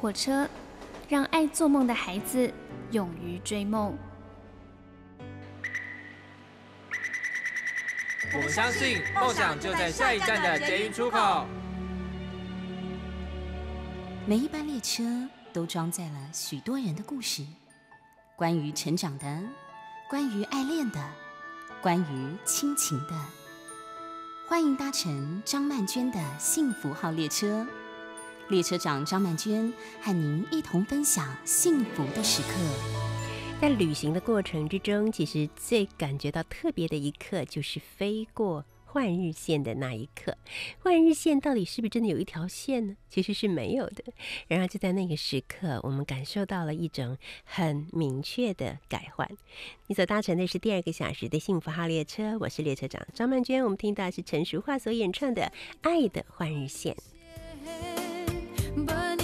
火车让爱做梦的孩子勇于追梦。我们相信梦想就在下一站的捷运出口。每一班列车都装载了许多人的故事，关于成长的，关于爱恋的，关于亲情的。欢迎搭乘张曼娟的幸福号列车。列车长张曼娟和您一同分享幸福的时刻。在旅行的过程之中，其实最感觉到特别的一刻，就是飞过换日线的那一刻。换日线到底是不是真的有一条线呢？其实是没有的。然而就在那个时刻，我们感受到了一种很明确的改换。你所搭乘的是第二个小时的幸福号列车，我是列车长张曼娟。我们听到是陈淑桦所演唱的《爱的换日线》。but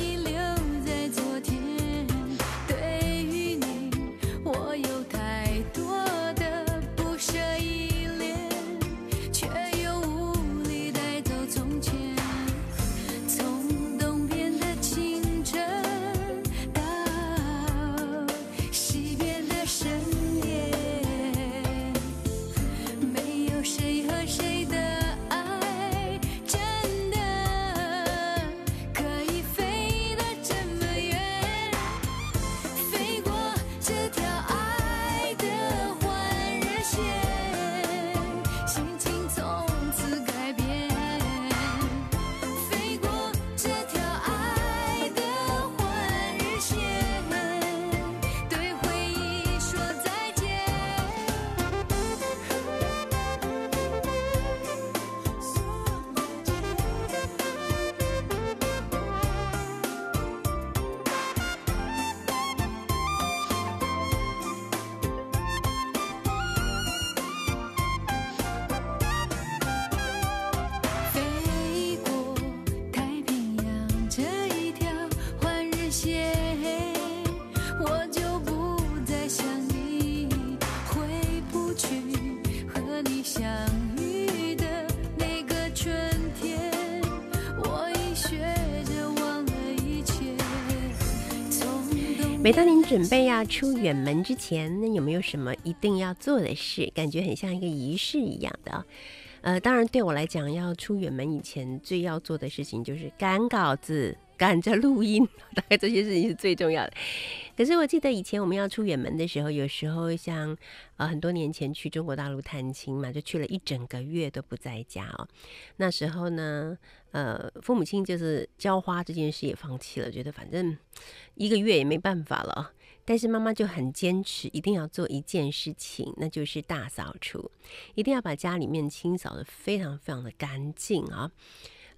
每当您准备要出远门之前，那有没有什么一定要做的事？感觉很像一个仪式一样的。呃，当然对我来讲，要出远门以前最要做的事情就是赶稿子、赶着录音，大概这些事情是最重要的。可是我记得以前我们要出远门的时候，有时候像呃很多年前去中国大陆探亲嘛，就去了一整个月都不在家哦。那时候呢，呃父母亲就是浇花这件事也放弃了，觉得反正一个月也没办法了。但是妈妈就很坚持，一定要做一件事情，那就是大扫除，一定要把家里面清扫的非常非常的干净啊。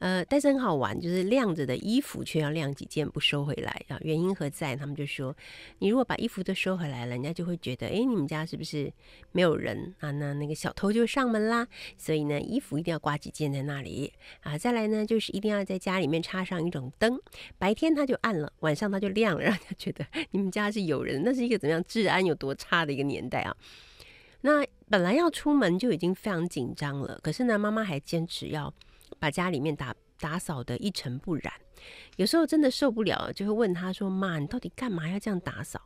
呃，但是很好玩，就是晾着的衣服却要晾几件不收回来啊？原因何在？他们就说，你如果把衣服都收回来，了，人家就会觉得，哎，你们家是不是没有人啊？那那个小偷就上门啦。所以呢，衣服一定要挂几件在那里啊。再来呢，就是一定要在家里面插上一种灯，白天它就暗了，晚上它就亮了，让人家觉得你们家是有人。那是一个怎么样治安有多差的一个年代啊？那本来要出门就已经非常紧张了，可是呢，妈妈还坚持要。把家里面打打扫的一尘不染，有时候真的受不了，就会问他说：“妈，你到底干嘛要这样打扫？”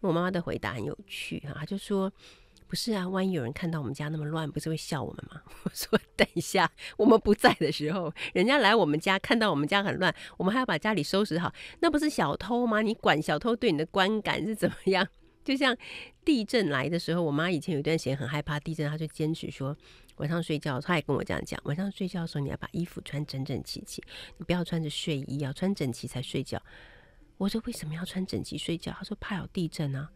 我妈妈的回答很有趣啊，就说：“不是啊，万一有人看到我们家那么乱，不是会笑我们吗？”我说：“等一下，我们不在的时候，人家来我们家看到我们家很乱，我们还要把家里收拾好，那不是小偷吗？你管小偷对你的观感是怎么样？”就像地震来的时候，我妈以前有一段时间很害怕地震，她就坚持说晚上睡觉，她也跟我这样讲，晚上睡觉的时候你要把衣服穿整整齐齐，你不要穿着睡衣啊，穿整齐才睡觉。我说为什么要穿整齐睡觉？她说怕有地震啊。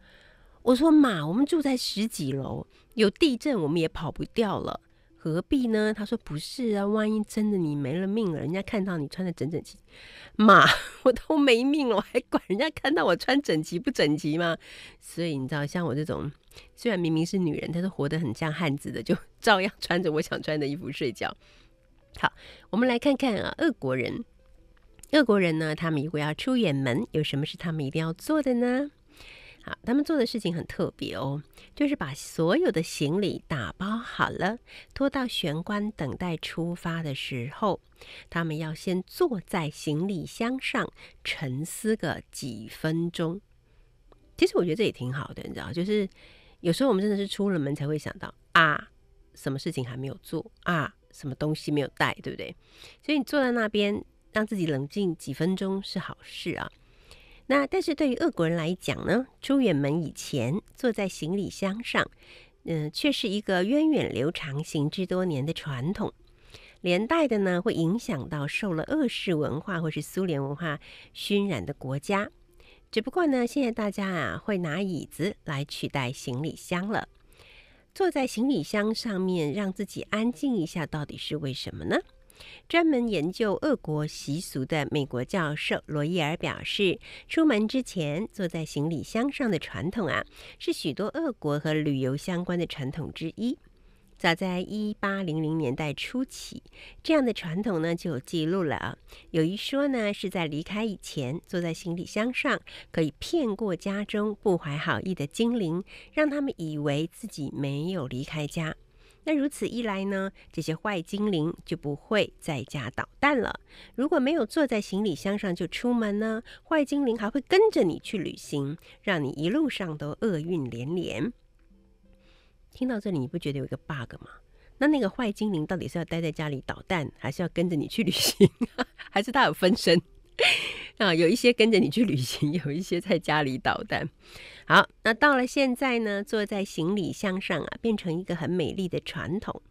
我说妈，我们住在十几楼，有地震我们也跑不掉了。何必呢？他说不是啊，万一真的你没了命了，人家看到你穿的整整齐，妈，我都没命了，我还管人家看到我穿整齐不整齐吗？所以你知道，像我这种虽然明明是女人，但是活得很像汉子的，就照样穿着我想穿的衣服睡觉。好，我们来看看啊，俄国人，俄国人呢，他们如果要出远门，有什么是他们一定要做的呢？他们做的事情很特别哦，就是把所有的行李打包好了，拖到玄关等待出发的时候，他们要先坐在行李箱上沉思个几分钟。其实我觉得这也挺好的，你知道，就是有时候我们真的是出了门才会想到啊，什么事情还没有做啊，什么东西没有带，对不对？所以你坐在那边让自己冷静几分钟是好事啊。那但是对于俄国人来讲呢，出远门以前坐在行李箱上，嗯，却是一个源远流长、行之多年的传统。连带的呢，会影响到受了俄式文化或是苏联文化熏染的国家。只不过呢，现在大家啊会拿椅子来取代行李箱了。坐在行李箱上面让自己安静一下，到底是为什么呢？专门研究俄国习俗的美国教授罗伊尔表示，出门之前坐在行李箱上的传统啊，是许多俄国和旅游相关的传统之一。早在1800年代初期，这样的传统呢就有记录了。有一说呢，是在离开以前坐在行李箱上，可以骗过家中不怀好意的精灵，让他们以为自己没有离开家。那如此一来呢，这些坏精灵就不会在家捣蛋了。如果没有坐在行李箱上就出门呢，坏精灵还会跟着你去旅行，让你一路上都厄运连连。听到这里，你不觉得有一个 bug 吗？那那个坏精灵到底是要待在家里捣蛋，还是要跟着你去旅行，还是他有分身？啊，有一些跟着你去旅行，有一些在家里捣蛋。好，那到了现在呢，坐在行李箱上啊，变成一个很美丽的传统。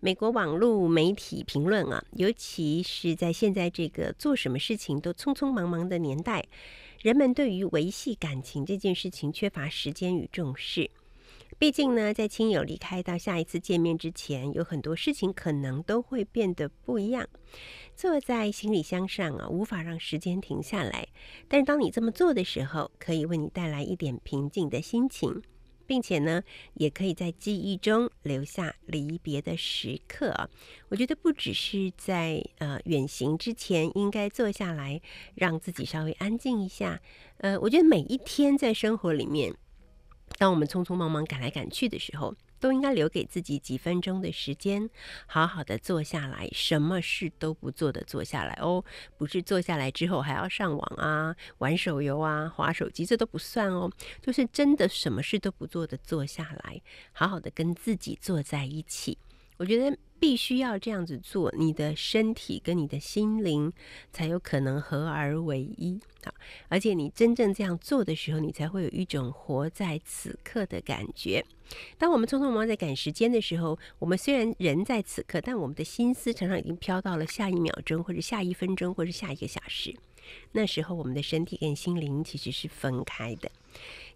美国网络媒体评论啊，尤其是在现在这个做什么事情都匆匆忙忙的年代，人们对于维系感情这件事情缺乏时间与重视。毕竟呢，在亲友离开到下一次见面之前，有很多事情可能都会变得不一样。坐在行李箱上啊，无法让时间停下来，但是当你这么做的时候，可以为你带来一点平静的心情，并且呢，也可以在记忆中留下离别的时刻啊。我觉得不只是在呃远行之前，应该坐下来让自己稍微安静一下。呃，我觉得每一天在生活里面。当我们匆匆忙忙赶来赶去的时候，都应该留给自己几分钟的时间，好好的坐下来，什么事都不做的坐下来哦，不是坐下来之后还要上网啊、玩手游啊、划手机，这都不算哦，就是真的什么事都不做的坐下来，好好的跟自己坐在一起。我觉得必须要这样子做，你的身体跟你的心灵才有可能合而为一啊！而且你真正这样做的时候，你才会有一种活在此刻的感觉。当我们匆匆忙忙在赶时间的时候，我们虽然人在此刻，但我们的心思常常已经飘到了下一秒钟，或者下一分钟，或者下一个小时。那时候，我们的身体跟心灵其实是分开的。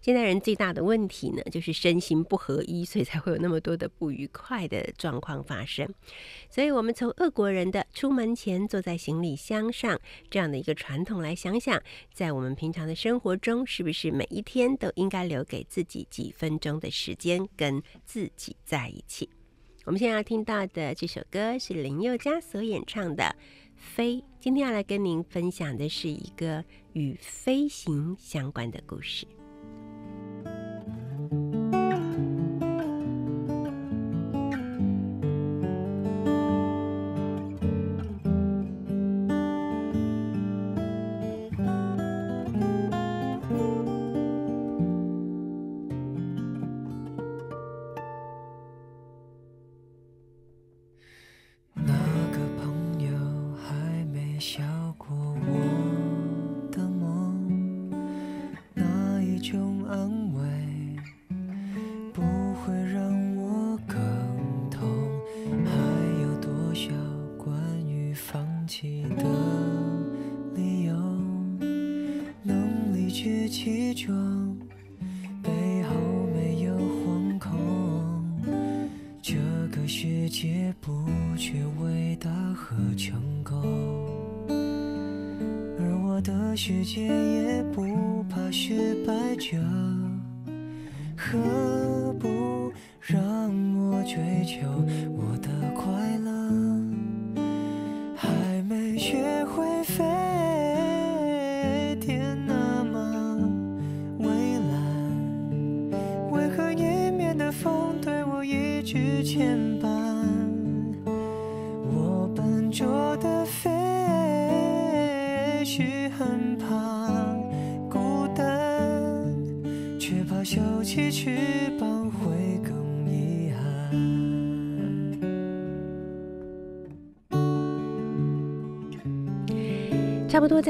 现代人最大的问题呢，就是身心不合一，所以才会有那么多的不愉快的状况发生。所以，我们从俄国人的出门前坐在行李箱上这样的一个传统来想想，在我们平常的生活中，是不是每一天都应该留给自己几分钟的时间跟自己在一起？我们现在要听到的这首歌是林宥嘉所演唱的。飞，今天要来跟您分享的是一个与飞行相关的故事。借不缺伟大和成功，而我的世界也不怕失败者和。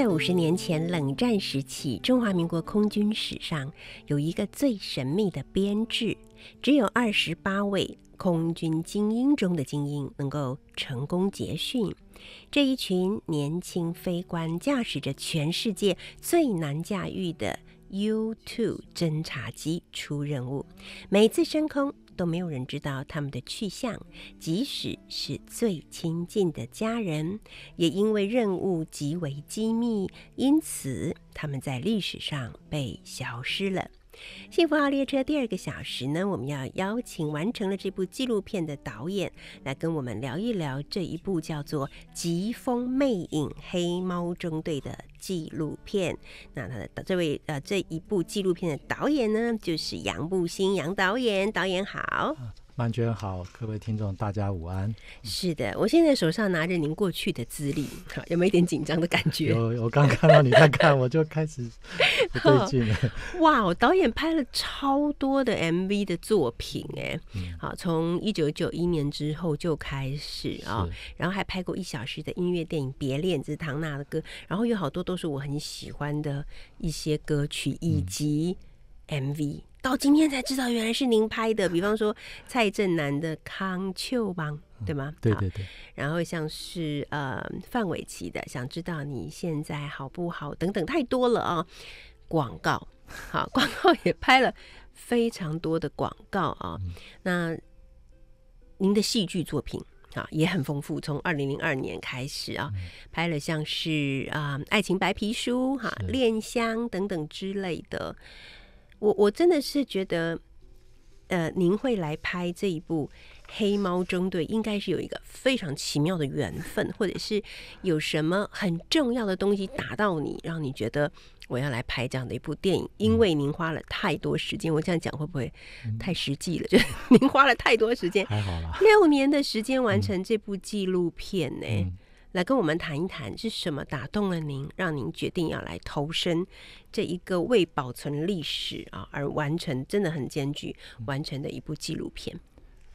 在五十年前冷战时期，中华民国空军史上有一个最神秘的编制，只有二十八位空军精英中的精英能够成功结训。这一群年轻飞官驾驶着全世界最难驾驭的 U-2 侦察机出任务，每次升空。都没有人知道他们的去向，即使是最亲近的家人，也因为任务极为机密，因此他们在历史上被消失了。幸福号列车第二个小时呢，我们要邀请完成了这部纪录片的导演来跟我们聊一聊这一部叫做《疾风魅影黑猫中队》的纪录片。那他的这位呃这一部纪录片的导演呢，就是杨步新杨导演，导演好。曼娟好，各位听众，大家午安。是的，我现在手上拿着您过去的资历，有没有一点紧张的感觉？有，我刚看到你在看，我就开始不对劲了。哇，我导演拍了超多的 MV 的作品，哎，好，从一九九一年之后就开始啊，然后还拍过一小时的音乐电影《别恋》，这是唐娜的歌，然后有好多都是我很喜欢的一些歌曲以及 MV。到今天才知道原来是您拍的，比方说蔡振南的《康丘吧，对吗？对对对。然后像是呃范玮琪的，想知道你现在好不好？等等太多了啊！广告，好广告也拍了非常多的广告啊。那您的戏剧作品啊也很丰富，从二零零二年开始啊，拍了像是啊《爱情白皮书》哈《恋香》等等之类的。我我真的是觉得，呃，您会来拍这一部《黑猫中队》，应该是有一个非常奇妙的缘分，或者是有什么很重要的东西打到你，让你觉得我要来拍这样的一部电影。因为您花了太多时间，我这样讲会不会太实际了？就您花了太多时间，好六年的时间完成这部纪录片呢。来跟我们谈一谈，是什么打动了您，让您决定要来投身这一个为保存历史啊而完成，真的很艰巨完成的一部纪录片。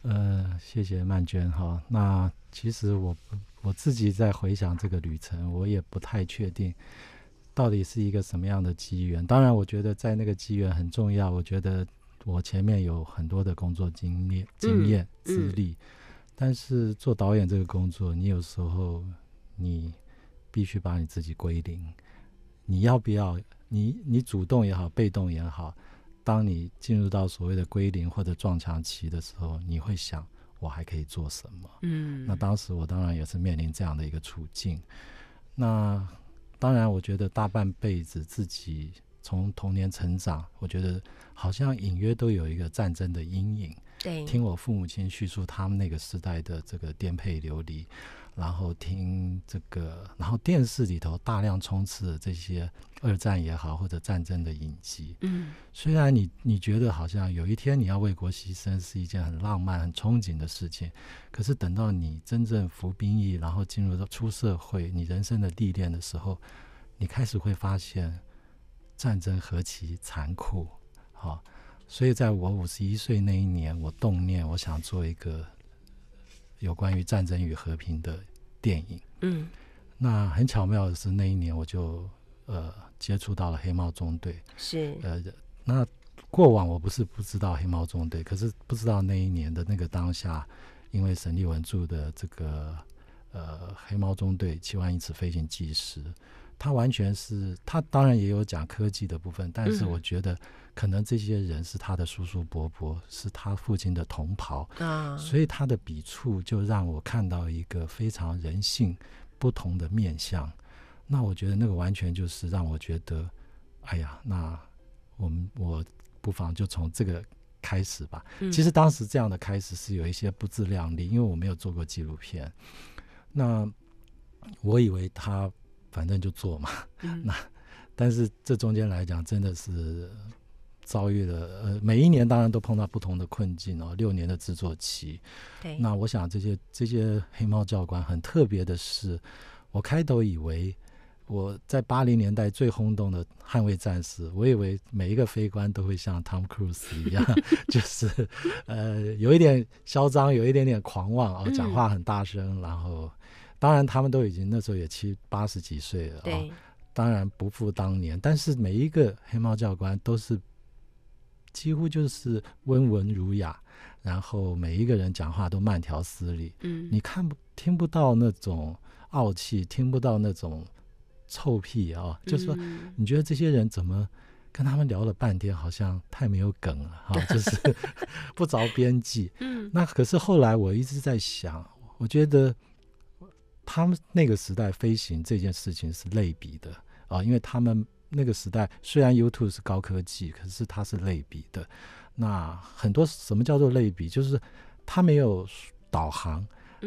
呃，谢谢曼娟哈。那其实我我自己在回想这个旅程，我也不太确定到底是一个什么样的机缘。当然，我觉得在那个机缘很重要。我觉得我前面有很多的工作经验、经验、资历，但是做导演这个工作，你有时候。你必须把你自己归零。你要不要？你你主动也好，被动也好。当你进入到所谓的归零或者撞墙期的时候，你会想：我还可以做什么？嗯。那当时我当然也是面临这样的一个处境。那当然，我觉得大半辈子自己从童年成长，我觉得好像隐约都有一个战争的阴影。对。听我父母亲叙述他们那个时代的这个颠沛流离。然后听这个，然后电视里头大量充斥这些二战也好或者战争的影集。嗯，虽然你你觉得好像有一天你要为国牺牲是一件很浪漫、很憧憬的事情，可是等到你真正服兵役，然后进入到出社会，你人生的历练的时候，你开始会发现战争何其残酷。好，所以在我五十一岁那一年，我动念，我想做一个。有关于战争与和平的电影，嗯，那很巧妙的是，那一年我就呃接触到了《黑猫中队》，是呃那过往我不是不知道《黑猫中队》，可是不知道那一年的那个当下，因为沈立文著的这个呃《黑猫中队》，七万一次飞行纪实。他完全是，他当然也有讲科技的部分，但是我觉得可能这些人是他的叔叔伯伯，是他父亲的同袍，所以他的笔触就让我看到一个非常人性不同的面相。那我觉得那个完全就是让我觉得，哎呀，那我们我不妨就从这个开始吧。其实当时这样的开始是有一些不自量力，因为我没有做过纪录片，那我以为他。反正就做嘛，那，但是这中间来讲，真的是遭遇了呃，每一年当然都碰到不同的困境哦。六年的制作期，对，那我想这些这些黑猫教官很特别的是，我开头以为我在八零年代最轰动的捍卫战士，我以为每一个飞官都会像 Tom Cruise 一样，就是呃，有一点嚣张，有一点点狂妄啊，讲话很大声，然后。当然，他们都已经那时候也七八十几岁了啊。对。当然不复当年，但是每一个黑猫教官都是几乎就是温文儒雅，然后每一个人讲话都慢条斯理。嗯。你看不听不到那种傲气，听不到那种臭屁啊，就是说，你觉得这些人怎么跟他们聊了半天，好像太没有梗了啊？就是 不着边际。嗯。那可是后来我一直在想，我觉得。他们那个时代飞行这件事情是类比的啊，因为他们那个时代虽然 YouTube 是高科技，可是它是类比的。那很多什么叫做类比，就是它没有导航，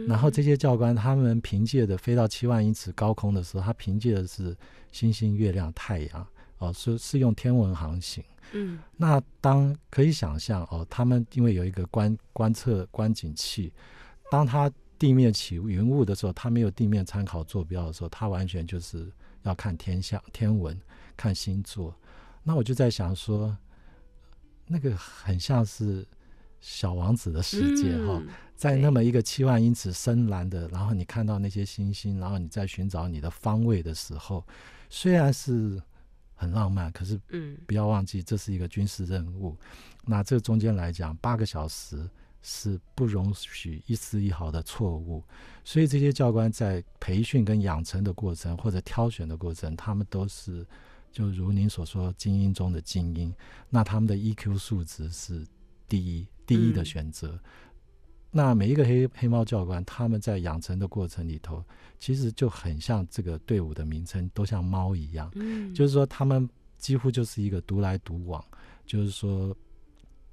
然后这些教官他们凭借着飞到七万英尺高空的时候，他凭借的是星星、月亮、太阳，哦，是是用天文航行。嗯，那当可以想象哦，他们因为有一个观观测观景器，当他。地面起云雾的时候，它没有地面参考坐标的时候，它完全就是要看天象、天文、看星座。那我就在想说，那个很像是小王子的世界哈，在那么一个七万英尺深蓝的，然后你看到那些星星，然后你在寻找你的方位的时候，虽然是很浪漫，可是嗯，不要忘记这是一个军事任务。那这中间来讲，八个小时。是不容许一丝一毫的错误，所以这些教官在培训跟养成的过程，或者挑选的过程，他们都是就如您所说，精英中的精英。那他们的 EQ 数值是第一，第一的选择。那每一个黑黑猫教官，他们在养成的过程里头，其实就很像这个队伍的名称，都像猫一样，就是说他们几乎就是一个独来独往，就是说。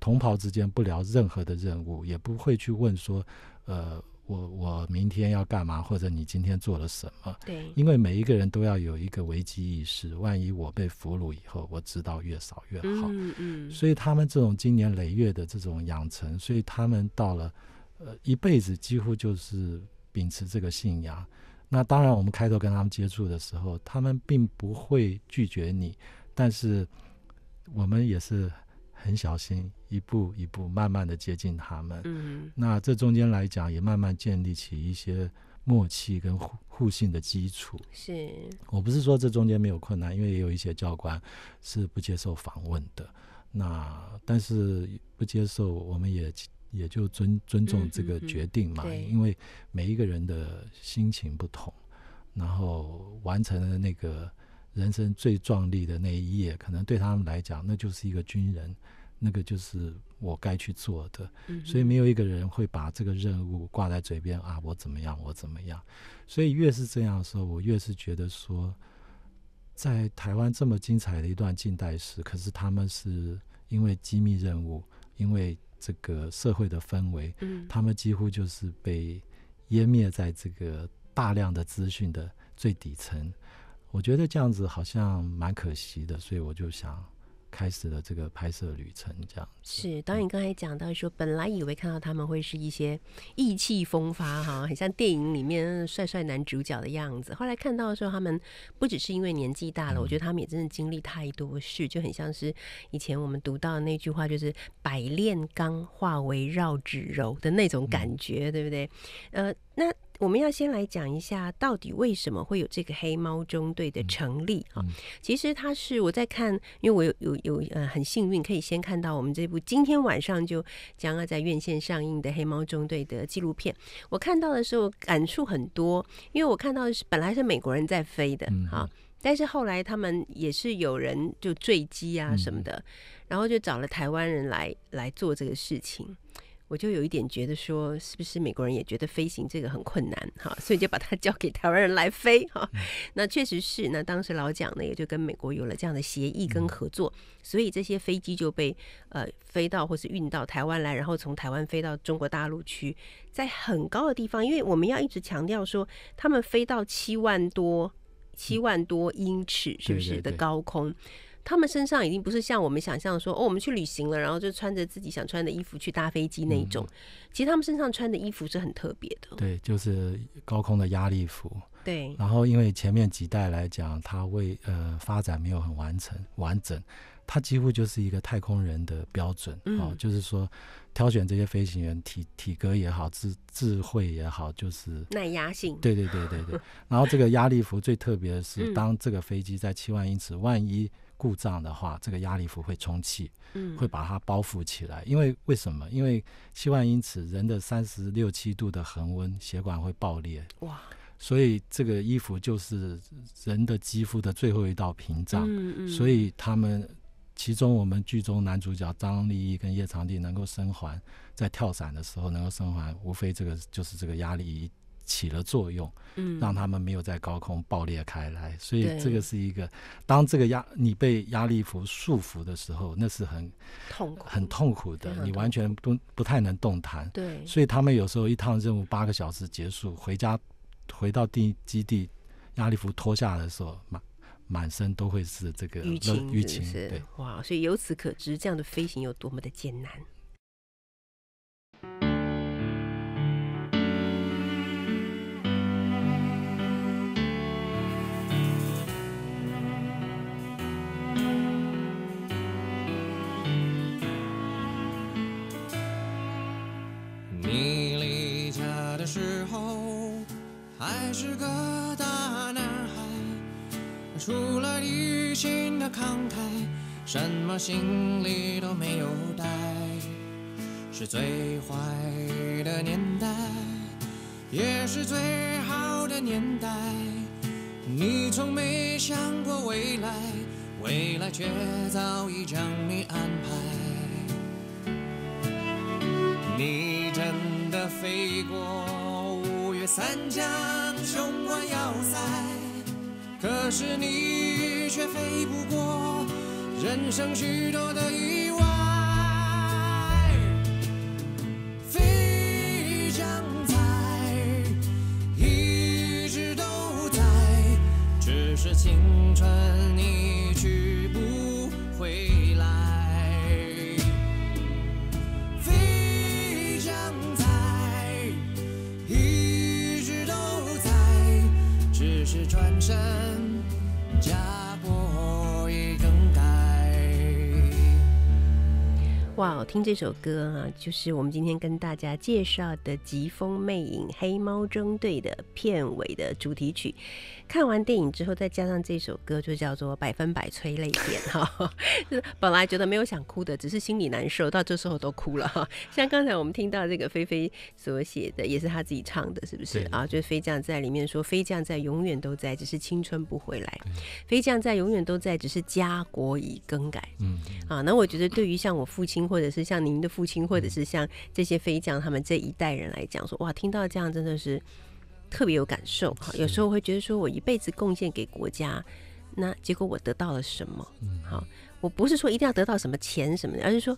同袍之间不聊任何的任务，也不会去问说，呃，我我明天要干嘛，或者你今天做了什么？对，因为每一个人都要有一个危机意识，万一我被俘虏以后，我知道越少越好。嗯嗯。所以他们这种经年累月的这种养成，所以他们到了呃一辈子几乎就是秉持这个信仰。那当然，我们开头跟他们接触的时候，他们并不会拒绝你，但是我们也是。很小心，一步一步慢慢的接近他们。嗯，那这中间来讲，也慢慢建立起一些默契跟互互信的基础。是我不是说这中间没有困难，因为也有一些教官是不接受访问的。那但是不接受，我们也也就尊尊重这个决定嘛。因为每一个人的心情不同，然后完成了那个人生最壮丽的那一页，可能对他们来讲，那就是一个军人。那个就是我该去做的，所以没有一个人会把这个任务挂在嘴边啊！我怎么样，我怎么样？所以越是这样说，我越是觉得说，在台湾这么精彩的一段近代史，可是他们是因为机密任务，因为这个社会的氛围，嗯，他们几乎就是被湮灭在这个大量的资讯的最底层。我觉得这样子好像蛮可惜的，所以我就想。开始了这个拍摄旅程，这样是导演刚才讲到说，本来以为看到他们会是一些意气风发哈，很像电影里面帅帅男主角的样子。后来看到的时候，他们不只是因为年纪大了，我觉得他们也真的经历太多事，就很像是以前我们读到的那句话，就是“百炼钢化为绕指柔”的那种感觉，对不对？呃，那。我们要先来讲一下，到底为什么会有这个黑猫中队的成立啊？其实它是我在看，因为我有有有呃很幸运可以先看到我们这部今天晚上就将要在院线上映的《黑猫中队》的纪录片。我看到的时候感触很多，因为我看到是本来是美国人在飞的哈，但是后来他们也是有人就坠机啊什么的，然后就找了台湾人来来做这个事情。我就有一点觉得说，是不是美国人也觉得飞行这个很困难哈，所以就把它 交给台湾人来飞哈。那确实是，那当时老蒋呢也就跟美国有了这样的协议跟合作，所以这些飞机就被呃飞到或是运到台湾来，然后从台湾飞到中国大陆区，在很高的地方，因为我们要一直强调说，他们飞到七万多七万多英尺，是不是的高空？他们身上已经不是像我们想象说哦，我们去旅行了，然后就穿着自己想穿的衣服去搭飞机那一种。其实他们身上穿的衣服是很特别的。对，就是高空的压力服。对。然后，因为前面几代来讲，它为呃发展没有很完成完整，它几乎就是一个太空人的标准。嗯。就是说，挑选这些飞行员体体格也好，智智慧也好，就是耐压性。对对对对对。然后，这个压力服最特别的是，当这个飞机在七万英尺，万一故障的话，这个压力服会充气，嗯，会把它包覆起来。因为为什么？因为七万英尺人的三十六七度的恒温血管会爆裂，哇！所以这个衣服就是人的肌肤的最后一道屏障。所以他们其中，我们剧中男主角张立毅跟叶长帝能够生还，在跳伞的时候能够生还，无非这个就是这个压力。起了作用，嗯，让他们没有在高空爆裂开来，所以这个是一个，当这个压你被压力服束缚的时候，那是很痛苦、很痛苦的，你完全不不太能动弹，对，所以他们有时候一趟任务八个小时结束，回家回到地基地，压力服脱下的时候，满满身都会是这个淤青，淤青，对，哇，所以由此可知，这样的飞行有多么的艰难。还是个大男孩，除了理心的慷慨，什么行李都没有带。是最坏的年代，也是最好的年代。你从没想过未来，未来却早已将你安排。你真的飞过。三江雄关要塞，可是你却飞不过。人生许多的意外，飞翔在，一直都在，只是青春一去不回。只是转身。哇，听这首歌啊，就是我们今天跟大家介绍的《疾风魅影》黑猫中队的片尾的主题曲。看完电影之后，再加上这首歌，就叫做百分百催泪点哈。就 是本来觉得没有想哭的，只是心里难受，到这时候都哭了哈。像刚才我们听到这个菲菲所写的，也是他自己唱的，是不是啊？就是飞将在里面说：“飞将在永远都在，只是青春不回来；飞将在永远都在，只是家国已更改。”嗯，啊，那我觉得对于像我父亲。或者是像您的父亲，或者是像这些飞将他们这一代人来讲，说哇，听到这样真的是特别有感受。有时候会觉得说我一辈子贡献给国家，那结果我得到了什么？嗯，好，我不是说一定要得到什么钱什么的，而是说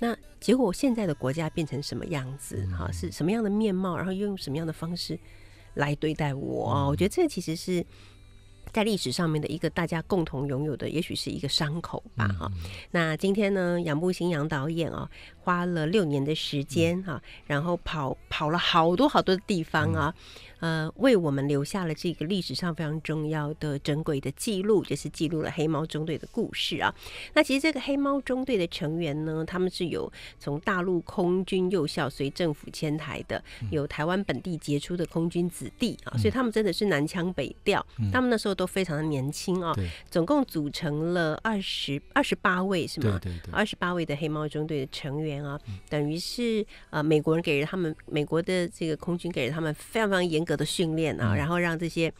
那结果现在的国家变成什么样子？好，是什么样的面貌？然后又用什么样的方式来对待我？我觉得这其实是。在历史上面的一个大家共同拥有的，也许是一个伤口吧，哈。那今天呢，杨步新杨导演啊。花了六年的时间啊，然后跑跑了好多好多的地方啊，呃，为我们留下了这个历史上非常重要的珍贵的记录，就是记录了黑猫中队的故事啊。那其实这个黑猫中队的成员呢，他们是有从大陆空军幼校随政府迁台的，有台湾本地杰出的空军子弟啊，所以他们真的是南腔北调，他们那时候都非常的年轻啊。总共组成了二十二十八位，是吗？对对对，二十八位的黑猫中队的成员。啊，等于是啊，美国人给了他们美国的这个空军给了他们非常非常严格的训练啊，然后让这些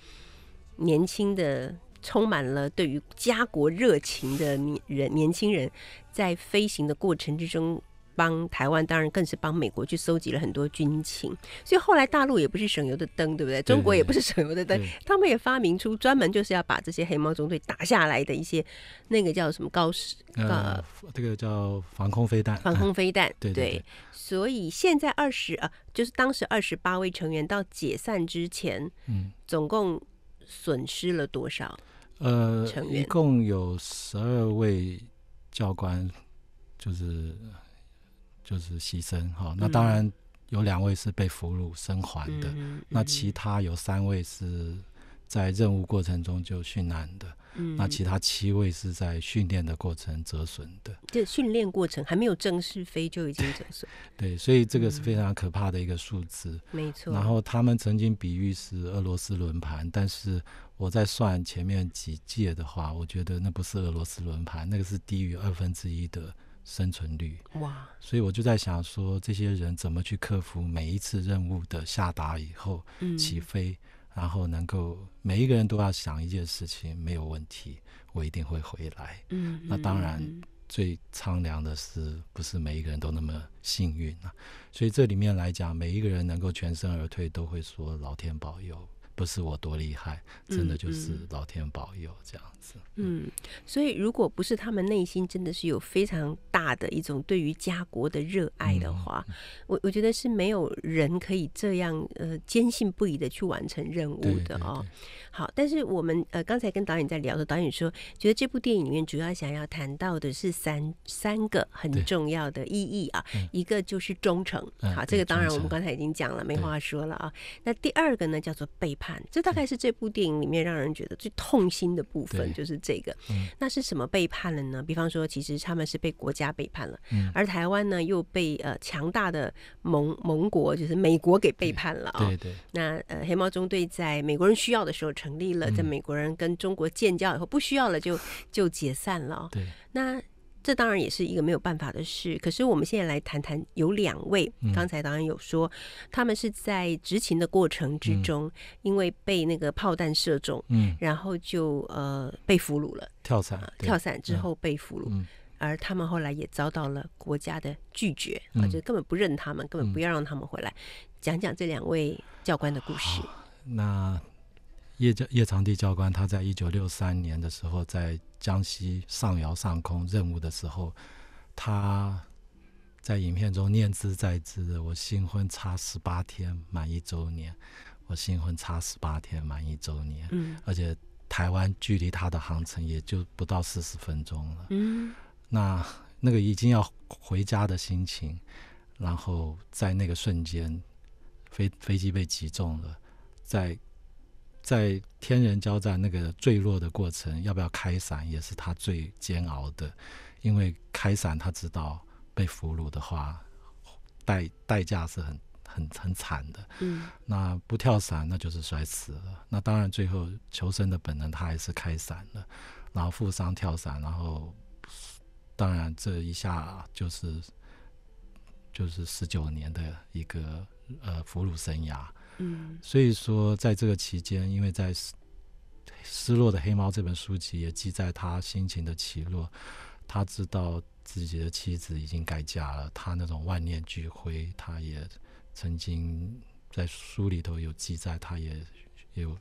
年轻的充满了对于家国热情的人年轻人，在飞行的过程之中。帮台湾当然更是帮美国去收集了很多军情，所以后来大陆也不是省油的灯，对不对？中国也不是省油的灯，他们也发明出专门就是要把这些黑猫中队打下来的一些那个叫什么高呃，这个叫防空飞弹，防空飞弹，对对。所以现在二十呃，就是当时二十八位成员到解散之前，嗯，总共损失了多少？呃，一共有十二位教官，就是。就是牺牲哈，那当然有两位是被俘虏生还的，那其他有三位是在任务过程中就殉难的，那其他七位是在训练的过程折损的，这训练过程还没有正式飞就已经折损，对，所以这个是非常可怕的一个数字，没错。然后他们曾经比喻是俄罗斯轮盘，但是我在算前面几届的话，我觉得那不是俄罗斯轮盘，那个是低于二分之一的。生存率哇！所以我就在想说，这些人怎么去克服每一次任务的下达以后，起飞，然后能够每一个人都要想一件事情，没有问题，我一定会回来。嗯，那当然，最苍凉的是不是每一个人都那么幸运啊？所以这里面来讲，每一个人能够全身而退，都会说老天保佑。不是我多厉害，真的就是老天保佑这样子。嗯，所以如果不是他们内心真的是有非常大的一种对于家国的热爱的话，我我觉得是没有人可以这样呃坚信不疑的去完成任务的哦。好，但是我们呃刚才跟导演在聊的，导演说觉得这部电影里面主要想要谈到的是三三个很重要的意义啊，一个就是忠诚，好，这个当然我们刚才已经讲了，没话说了啊。那第二个呢，叫做背叛。这大概是这部电影里面让人觉得最痛心的部分，就是这个。那是什么背叛了呢？比方说，其实他们是被国家背叛了，而台湾呢又被呃强大的盟盟国，就是美国给背叛了啊。对对。那呃，黑猫中队在美国人需要的时候成立了，在美国人跟中国建交以后不需要了就就解散了。对。那。这当然也是一个没有办法的事。可是我们现在来谈谈，有两位刚才导演有说，他们是在执勤的过程之中，因为被那个炮弹射中，嗯，然后就呃被俘虏了，跳伞，跳伞之后被俘虏，而他们后来也遭到了国家的拒绝，啊，就根本不认他们，根本不要让他们回来。讲讲这两位教官的故事。那。叶教叶长帝教官，他在一九六三年的时候，在江西上饶上空任务的时候，他在影片中念兹在兹的：“我新婚差十八天满一周年，我新婚差十八天满一周年。”嗯，而且台湾距离他的航程也就不到四十分钟了。嗯，那那个已经要回家的心情，然后在那个瞬间，飞飞机被击中了，在。在天人交战那个坠落的过程，要不要开伞，也是他最煎熬的。因为开伞，他知道被俘虏的话，代代价是很很很惨的。嗯，那不跳伞，那就是摔死了。那当然，最后求生的本能，他还是开伞了。然后负伤跳伞，然后当然这一下就是就是十九年的一个呃俘虏生涯。嗯，所以说，在这个期间，因为在《失落的黑猫》这本书籍也记载他心情的起落，他知道自己的妻子已经改嫁了，他那种万念俱灰，他也曾经在书里头有记载，他也也有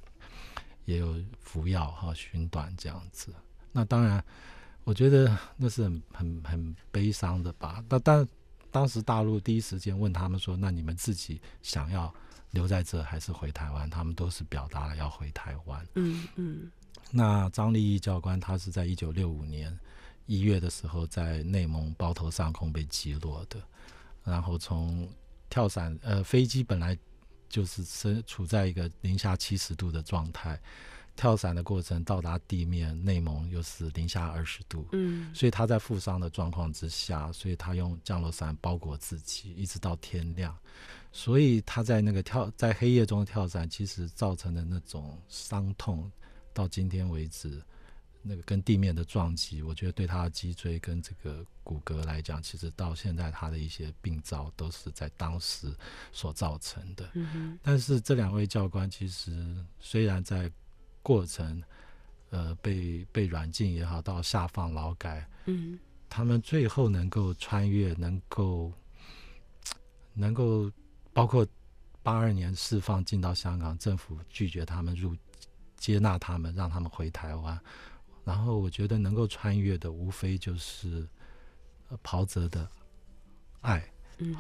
也有服药哈寻短这样子。那当然，我觉得那是很很很悲伤的吧。那但当时大陆第一时间问他们说：“那你们自己想要？”留在这还是回台湾？他们都是表达了要回台湾。嗯嗯。那张立义教官他是在一九六五年一月的时候在内蒙包头上空被击落的，然后从跳伞呃飞机本来就是身处在一个零下七十度的状态，跳伞的过程到达地面内蒙又是零下二十度，嗯，所以他在负伤的状况之下，所以他用降落伞包裹自己，一直到天亮。所以他在那个跳在黑夜中的跳伞，其实造成的那种伤痛，到今天为止，那个跟地面的撞击，我觉得对他的脊椎跟这个骨骼来讲，其实到现在他的一些病灶都是在当时所造成的。嗯但是这两位教官其实虽然在过程，呃，被被软禁也好，到下放劳改，嗯，他们最后能够穿越，能够，能够。包括八二年释放进到香港，政府拒绝他们入接纳他们，让他们回台湾。然后我觉得能够穿越的，无非就是袍泽的爱，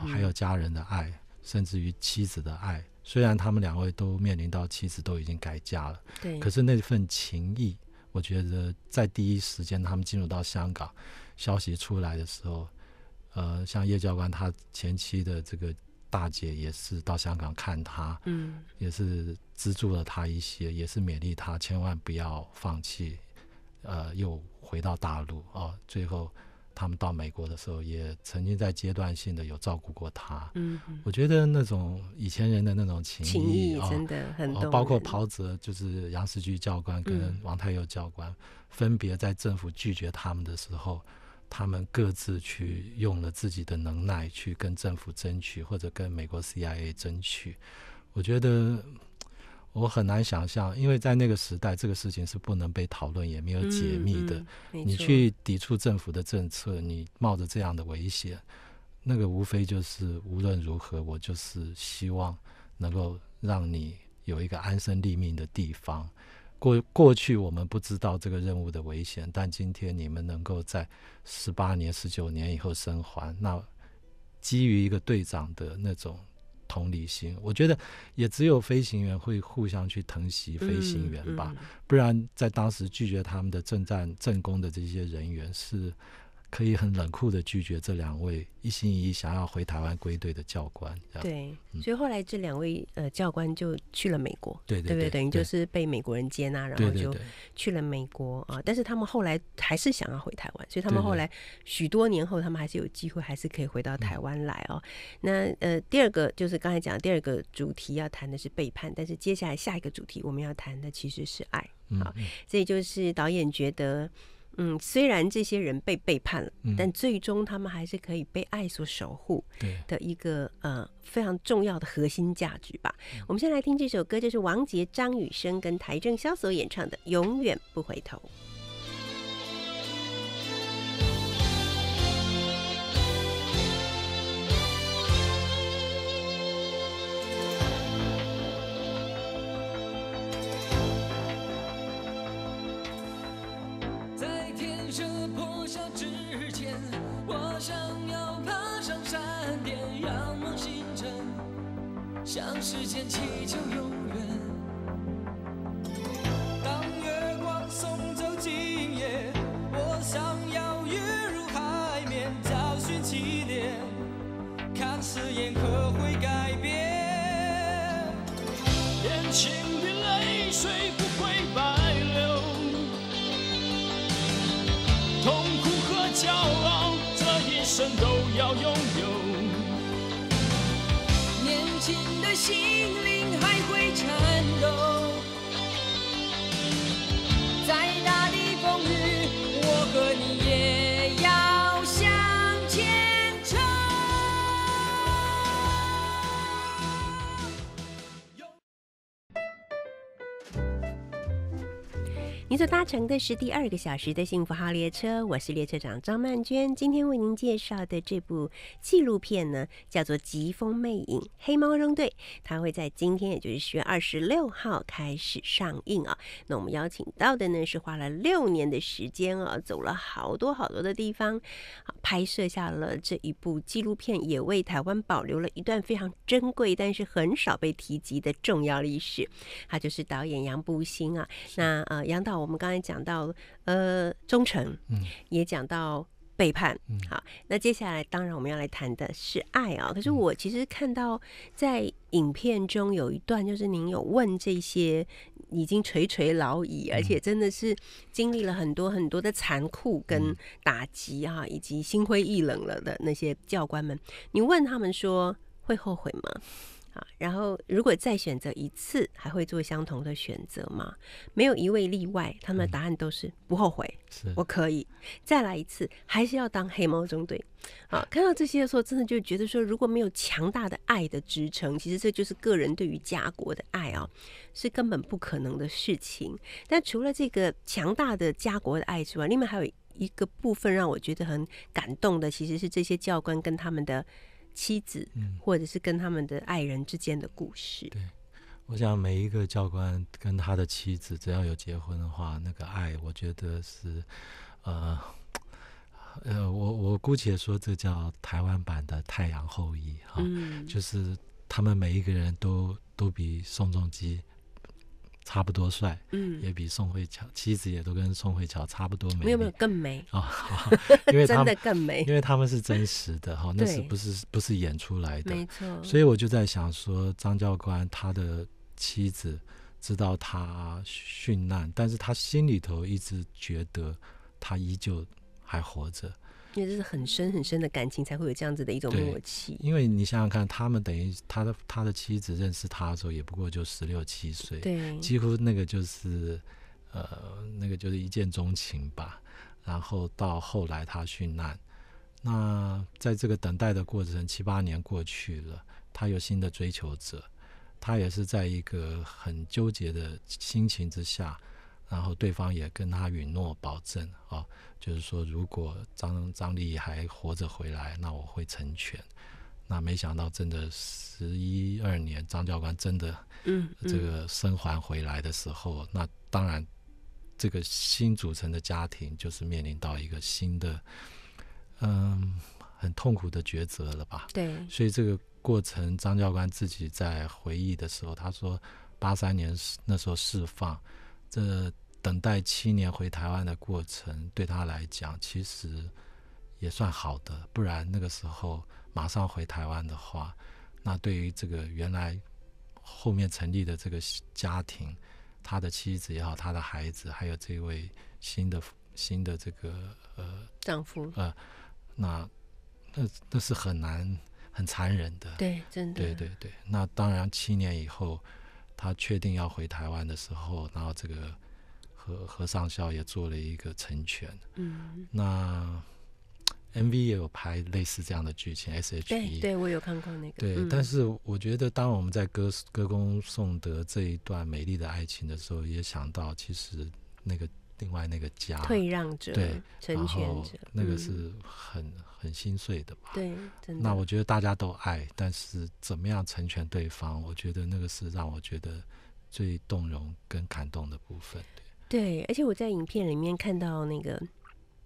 还有家人的爱，甚至于妻子的爱。虽然他们两位都面临到妻子都已经改嫁了，对，可是那份情谊，我觉得在第一时间他们进入到香港，消息出来的时候，呃，像叶教官他前妻的这个。大姐也是到香港看他，嗯，也是资助了他一些，也是勉励他千万不要放弃，呃，又回到大陆啊。最后他们到美国的时候，也曾经在阶段性的有照顾过他，嗯，我觉得那种以前人的那种情谊啊，包括袍泽，就是杨世居教官跟王太佑教官，分别在政府拒绝他们的时候。他们各自去用了自己的能耐去跟政府争取，或者跟美国 CIA 争取。我觉得我很难想象，因为在那个时代，这个事情是不能被讨论，也没有解密的。你去抵触政府的政策，你冒着这样的危险，那个无非就是无论如何，我就是希望能够让你有一个安身立命的地方。过过去我们不知道这个任务的危险，但今天你们能够在十八年、十九年以后生还，那基于一个队长的那种同理心，我觉得也只有飞行员会互相去疼惜飞行员吧，不然在当时拒绝他们的正战正攻的这些人员是。可以很冷酷的拒绝这两位一心一意想要回台湾归队的教官。对，所以后来这两位呃教官就去了美国，对对对，等于就是被美国人接纳，然后就去了美国啊。但是他们后来还是想要回台湾，所以他们后来许多年后，他们还是有机会，还是可以回到台湾来哦。那呃，第二个就是刚才讲第二个主题要谈的是背叛，但是接下来下一个主题我们要谈的其实是爱。好，所以就是导演觉得。嗯，虽然这些人被背叛了，但最终他们还是可以被爱所守护的。一个呃非常重要的核心价值吧。我们先来听这首歌，就是王杰、张雨生跟邰正宵所演唱的《永远不回头》。小之前，我想要爬上山巅，仰望星辰，向时间祈求永。生都要拥有，年轻的心灵还会颤抖，在哪里？您所搭乘的是第二个小时的幸福号列车，我是列车长张曼娟。今天为您介绍的这部纪录片呢，叫做《疾风魅影：黑猫扔队》，它会在今天，也就是十月二十六号开始上映啊。那我们邀请到的呢，是花了六年的时间啊，走了好多好多的地方，拍摄下了这一部纪录片，也为台湾保留了一段非常珍贵，但是很少被提及的重要历史。他就是导演杨步新啊。那呃，杨导。我们刚才讲到，呃，忠诚，嗯，也讲到背叛，嗯，好，那接下来当然我们要来谈的是爱啊。可是我其实看到在影片中有一段，就是您有问这些已经垂垂老矣，而且真的是经历了很多很多的残酷跟打击啊，以及心灰意冷了的那些教官们，你问他们说会后悔吗？然后，如果再选择一次，还会做相同的选择吗？没有一位例外，他们的答案都是不后悔。是我可以再来一次，还是要当黑猫中队？啊，看到这些的时候，真的就觉得说，如果没有强大的爱的支撑，其实这就是个人对于家国的爱啊，是根本不可能的事情。但除了这个强大的家国的爱之外，另外还有一个部分让我觉得很感动的，其实是这些教官跟他们的。妻子，或者是跟他们的爱人之间的故事。对，我想每一个教官跟他的妻子，只要有结婚的话，那个爱，我觉得是，呃，呃，我我姑且说这叫台湾版的《太阳后裔》哈，就是他们每一个人都都比宋仲基。差不多帅，嗯，也比宋慧乔妻子也都跟宋慧乔差不多美，有没有更美啊？因为真的更美，因为他们是真实的哈，那是不是不是演出来的？没错。所以我就在想说，张教官他的妻子知道他殉难，但是他心里头一直觉得他依旧还活着。因为这是很深很深的感情，才会有这样子的一种默契。因为你想想看，他们等于他的他的妻子认识他的时候，也不过就十六七岁，对，几乎那个就是，呃，那个就是一见钟情吧。然后到后来他殉难，那在这个等待的过程，七八年过去了，他有新的追求者，他也是在一个很纠结的心情之下，然后对方也跟他允诺保证啊。就是说，如果张张丽还活着回来，那我会成全。那没想到，真的十一二年，张教官真的，这个生还回来的时候，那当然，这个新组成的家庭就是面临到一个新的，嗯，很痛苦的抉择了吧？对。所以这个过程，张教官自己在回忆的时候，他说，八三年那时候释放，这。等待七年回台湾的过程，对他来讲其实也算好的。不然那个时候马上回台湾的话，那对于这个原来后面成立的这个家庭，他的妻子也好，他的孩子，还有这位新的新的这个呃丈夫呃，那那那是很难很残忍的。对，真的。对对对。那当然，七年以后他确定要回台湾的时候，然后这个。和和上校也做了一个成全，嗯，那 MV 也有拍类似这样的剧情。SHE 对我有看过那个，对。但是我觉得，当我们在歌歌功颂德这一段美丽的爱情的时候，也想到其实那个另外那个家退让者，对，成全者，那个是很很心碎的。吧？对，真的。那我觉得大家都爱，但是怎么样成全对方？我觉得那个是让我觉得最动容跟感动的部分。对，而且我在影片里面看到那个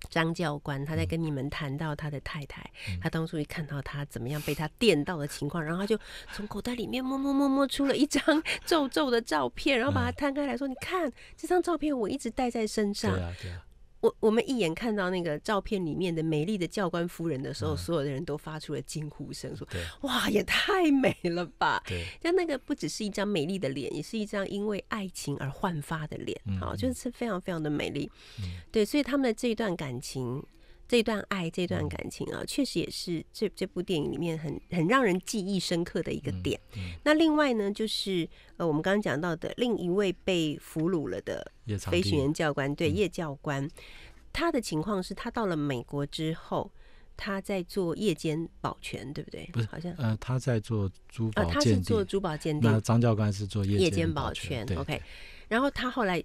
张教官，他在跟你们谈到他的太太，他当初一看到他怎么样被他电到的情况，然后他就从口袋里面摸摸摸摸出了一张 皱皱的照片，然后把它摊开来说：“你看这张照片，我一直带在身上。”我我们一眼看到那个照片里面的美丽的教官夫人的时候，所有的人都发出了惊呼声，说：“哇，也太美了吧！”对，像那个不只是一张美丽的脸，也是一张因为爱情而焕发的脸，好，就是非常非常的美丽。对，所以他们的这一段感情。这段爱，这段感情啊，确实也是这这部电影里面很很让人记忆深刻的一个点。那另外呢，就是呃，我们刚刚讲到的另一位被俘虏了的飞行员教官，对，叶教官，他的情况是他到了美国之后，他在做夜间保全，对不对？不是，好像呃，他在做珠宝鉴定。他是做珠宝鉴定。那张教官是做夜间保全，OK。然后他后来。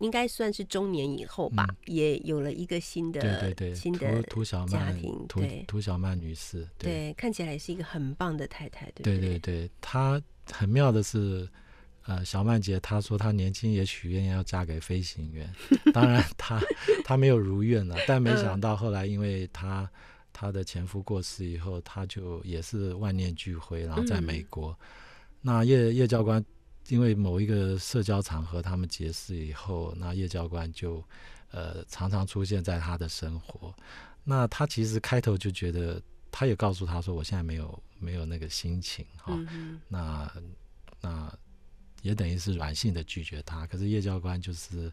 应该算是中年以后吧，也有了一个新的对对对新的家庭。涂涂小曼女士，对，看起来是一个很棒的太太，对对对。她很妙的是，呃，小曼姐她说她年轻也许愿要嫁给飞行员，当然她她没有如愿了，但没想到后来因为她她的前夫过世以后，她就也是万念俱灰，然后在美国。那叶叶教官。因为某一个社交场合，他们结识以后，那叶教官就呃常常出现在他的生活。那他其实开头就觉得，他也告诉他说，我现在没有没有那个心情哈。那那也等于是软性的拒绝他。可是叶教官就是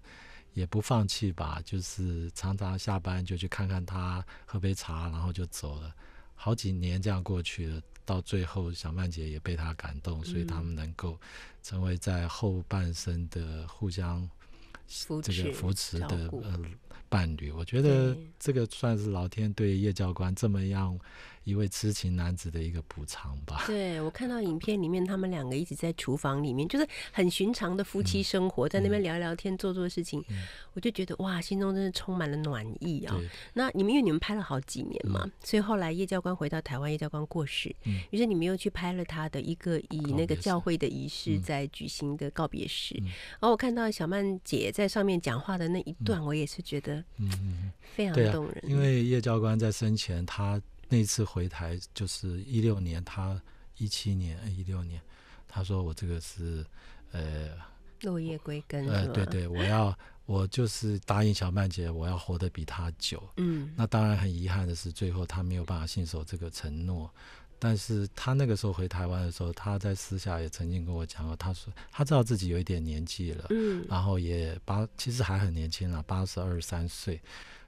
也不放弃吧，就是常常下班就去看看他，喝杯茶，然后就走了。好几年这样过去了。到最后，小曼姐也被他感动，所以他们能够成为在后半生的互相这个扶持的伴侣。我觉得这个算是老天对叶教官这么样。一位痴情男子的一个补偿吧。对，我看到影片里面，他们两个一直在厨房里面，就是很寻常的夫妻生活，在那边聊聊天、做做事情，我就觉得哇，心中真是充满了暖意啊！那你们因为你们拍了好几年嘛，所以后来叶教官回到台湾，叶教官过世，于是你们又去拍了他的一个以那个教会的仪式在举行的告别式。而我看到小曼姐在上面讲话的那一段，我也是觉得嗯非常动人。因为叶教官在生前他。那一次回台就是一六年，他一七年，一六年，他说我这个是，呃，落叶归根。呃，对对，我要我就是答应小曼姐，我要活得比她久。嗯，那当然很遗憾的是，最后他没有办法信守这个承诺。但是他那个时候回台湾的时候，他在私下也曾经跟我讲过，他说他知道自己有一点年纪了，嗯，然后也八其实还很年轻了，八十二三岁。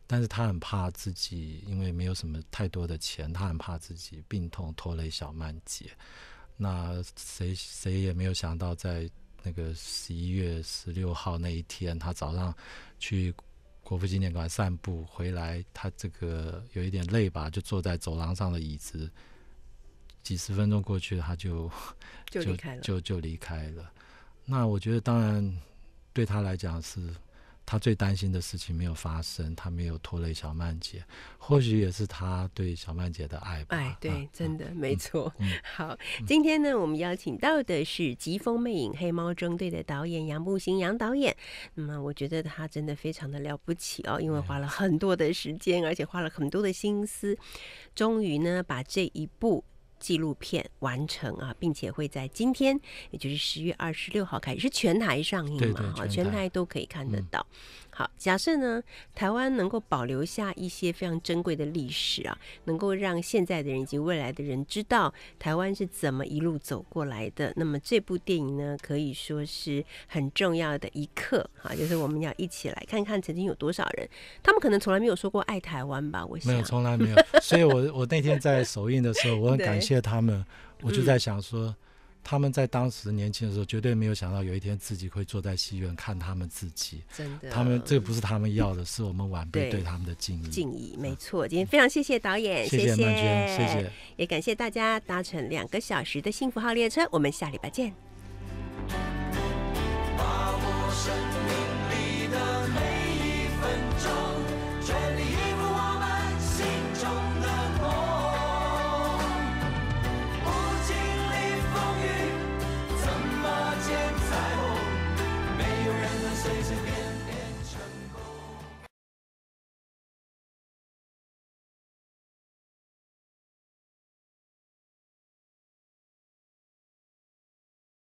但是他很怕自己，因为没有什么太多的钱，他很怕自己病痛拖累小曼姐。那谁谁也没有想到，在那个十一月十六号那一天，他早上去国父纪念馆散步回来，他这个有一点累吧，就坐在走廊上的椅子，几十分钟过去，他就 就离开了，就就离开了。那我觉得，当然对他来讲是。他最担心的事情没有发生，他没有拖累小曼姐，或许也是他对小曼姐的爱吧。哎，对，真的没错。好，今天呢，我们邀请到的是《疾风魅影》《黑猫中队》的导演杨木行杨导演。那么，我觉得他真的非常的了不起哦，因为花了很多的时间，而且花了很多的心思，终于呢，把这一部。纪录片完成啊，并且会在今天，也就是十月二十六号开始是全台上映嘛？哈，全台都可以看得到。好，假设呢，台湾能够保留下一些非常珍贵的历史啊，能够让现在的人以及未来的人知道台湾是怎么一路走过来的，那么这部电影呢，可以说是很重要的一刻啊，就是我们要一起来看看曾经有多少人，他们可能从来没有说过爱台湾吧？我没有，从来没有。所以我我那天在首映的时候，我很感谢他们，我就在想说。他们在当时年轻的时候，绝对没有想到有一天自己会坐在戏院看他们自己。真的，他们这个不是他们要的，是我们晚辈对他们的敬意。敬意。没错，今天非常谢谢导演，谢谢，谢谢，也感谢大家搭乘两个小时的幸福号列车。我们下礼拜见。生命里的每一分钟。